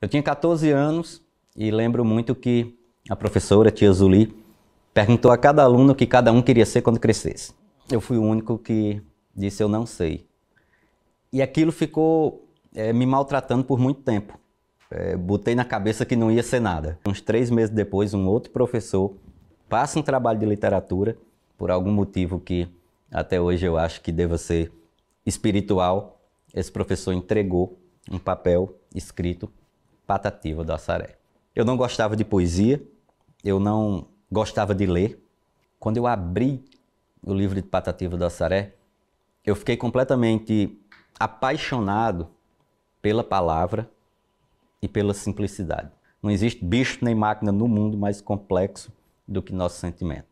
Eu tinha 14 anos e lembro muito que a professora, a tia Zuli, perguntou a cada aluno o que cada um queria ser quando crescesse. Eu fui o único que disse eu não sei. E aquilo ficou é, me maltratando por muito tempo. É, botei na cabeça que não ia ser nada. Uns três meses depois, um outro professor passa um trabalho de literatura, por algum motivo que até hoje eu acho que deva ser espiritual. Esse professor entregou um papel escrito patativa do Assaré. Eu não gostava de poesia, eu não gostava de ler. Quando eu abri o livro de Patativa do Assaré, eu fiquei completamente apaixonado pela palavra e pela simplicidade. Não existe bicho nem máquina no mundo mais complexo do que nosso sentimento.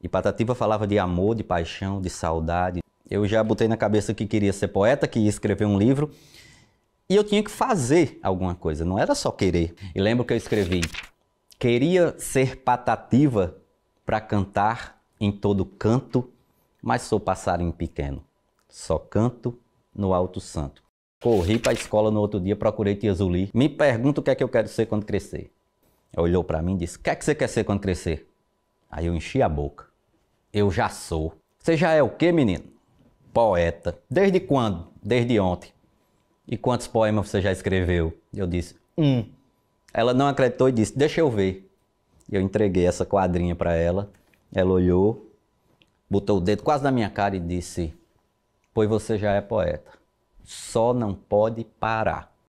E Patativa falava de amor, de paixão, de saudade. Eu já botei na cabeça que queria ser poeta, que ia escrever um livro e eu tinha que fazer alguma coisa, não era só querer. E lembro que eu escrevi: queria ser patativa para cantar em todo canto, mas sou passarinho pequeno. Só canto no Alto Santo. Corri para a escola no outro dia, procurei tia Zuli. Me pergunta o que é que eu quero ser quando crescer. Ela olhou para mim e disse: O que é que você quer ser quando crescer? Aí eu enchi a boca. Eu já sou. Você já é o quê, menino? Poeta. Desde quando? Desde ontem. E quantos poemas você já escreveu? Eu disse: Um. Ela não acreditou e disse: Deixa eu ver. Eu entreguei essa quadrinha para ela. Ela olhou, botou o dedo quase na minha cara e disse: Pois você já é poeta. Só não pode parar.